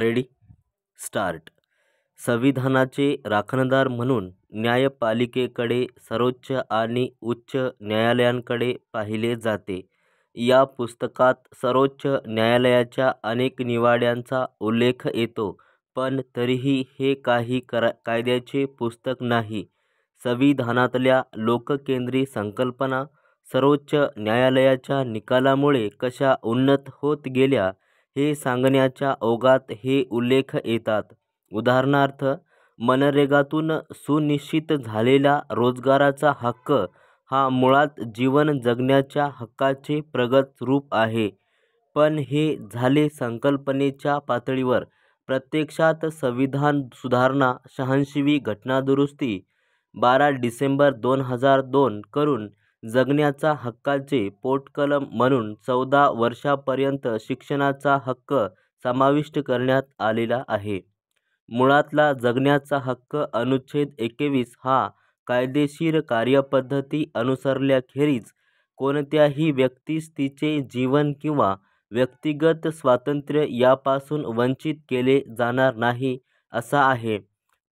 ready start संविधानाचे राखणदार म्हणून न्यायपालिकेकडे सर्वोच्च आणि उच्च न्यायालयांकडे पाहिले जाते या पुस्तकात सर्वोच्च न्यायालयाच्या अनेक निवाड्यांचा उल्लेख येतो पण तरीही हे काही करा कायद्याचे पुस्तक नाही संविधानातल्या लोककेंद्री संकल्पना सर्वोच्च न्यायालयाच्या निकालामुळे कशा उन्नत होत गेल्या हे सांगण्याच्या ओघात हे उल्लेख येतात उदाहरणार्थ मनरेगातून सुनिश्चित झालेला रोजगाराचा हक्क हा मुळात जीवन जगण्याच्या हक्काचे प्रगत रूप आहे पण हे झाले संकल्पनेच्या पातळीवर प्रत्यक्षात संविधान सुधारणा शहाऐंशीवी घटनादुरुस्ती बारा डिसेंबर दोन हजार दोन करून जगण्याचा हक्काचे पोटकलम म्हणून चौदा वर्षापर्यंत शिक्षणाचा हक्क समाविष्ट करण्यात आलेला आहे मुळातला जगण्याचा हक्क अनुच्छेद एकवीस हा कायदेशीर कार्यपद्धती अनुसरल्याखेरीज कोणत्याही व्यक्तीस तिचे जीवन किंवा व्यक्तिगत स्वातंत्र्य यापासून वंचित केले जाणार नाही असा आहे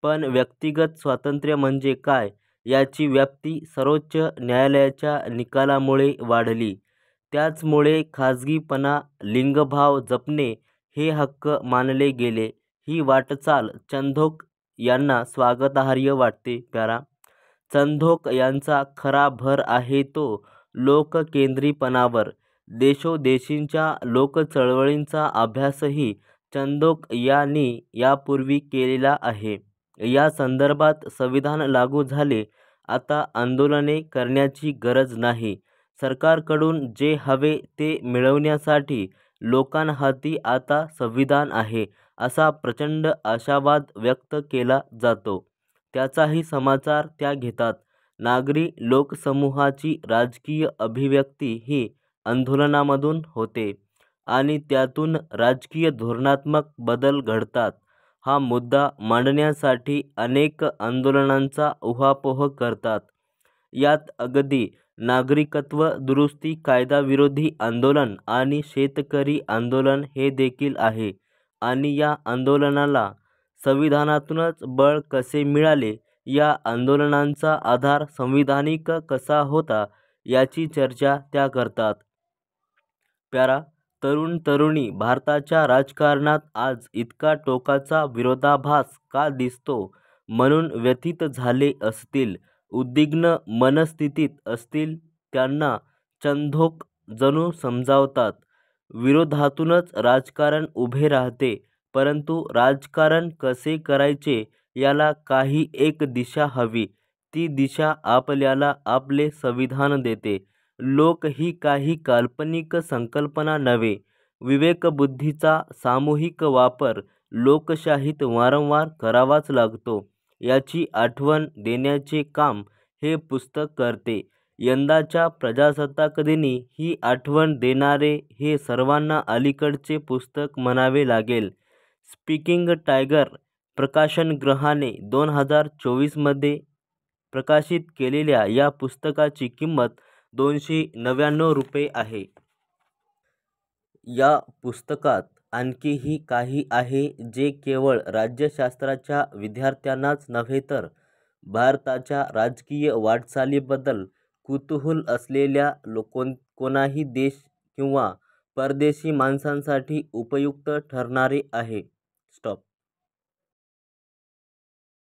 पण व्यक्तिगत स्वातंत्र्य म्हणजे काय याची व्याप्ती सर्वोच्च न्यायालयाच्या निकालामुळे वाढली त्याचमुळे खाजगीपणा लिंगभाव जपणे हे हक्क मानले गेले ही वाटचाल चंदोक यांना स्वागतार्ह वाटते प्यारा चंदोक यांचा खरा भर आहे तो लोककेंद्रीपणावर देशोदेशींच्या लोकचळवळींचा अभ्यासही चंदोक यांनी यापूर्वी केलेला आहे या संदर्भात संविधान लागू झाले आता आंदोलने करण्याची गरज नाही सरकारकडून जे हवे ते मिळवण्यासाठी लोकांहाती आता संविधान आहे असा प्रचंड आशावाद व्यक्त केला जातो त्याचाही समाचार त्या घेतात नागरी लोकसमूहाची राजकीय अभिव्यक्ती ही आंदोलनामधून होते आणि त्यातून राजकीय धोरणात्मक बदल घडतात हा मुद्दा मांडण्यासाठी अनेक आंदोलनांचा उहापोह करतात यात अगदी नागरिकत्व दुरुस्ती विरोधी आंदोलन आणि शेतकरी आंदोलन हे देखील आहे आणि या आंदोलनाला संविधानातूनच बळ कसे मिळाले या आंदोलनांचा आधार संविधानिक कसा होता याची चर्चा त्या करतात प्यारा तरुण तरुणी भारताच्या राजकारणात आज इतका टोकाचा विरोधाभास का दिसतो म्हणून व्यथित झाले असतील उद्विग्न मनस्थितीत असतील त्यांना चंदोक जणू समजावतात विरोधातूनच राजकारण उभे राहते परंतु राजकारण कसे करायचे याला काही एक दिशा हवी ती दिशा आपल्याला आपले संविधान देते लोक ही काही काल्पनिक संकल्पना नव्हे विवेकबुद्धीचा सामूहिक वापर लोकशाहीत वारंवार करावाच लागतो याची आठवण देण्याचे काम हे पुस्तक करते यंदाच्या प्रजासत्ताक दिनी ही आठवण देणारे हे सर्वांना अलीकडचे पुस्तक म्हणावे लागेल स्पीकिंग टायगर प्रकाशनगृहाने दोन हजार चोवीसमध्ये प्रकाशित केलेल्या या पुस्तकाची किंमत दोनशे नव्याण्णव रुपये आहे या पुस्तकात आणखीही काही आहे जे केवळ राज्यशास्त्राच्या विद्यार्थ्यांनाच नव्हे तर भारताच्या राजकीय वाटचालीबद्दल कुतूहल असलेल्या लो कोण कोणाही देश किंवा परदेशी माणसांसाठी उपयुक्त ठरणारे आहे स्टॉप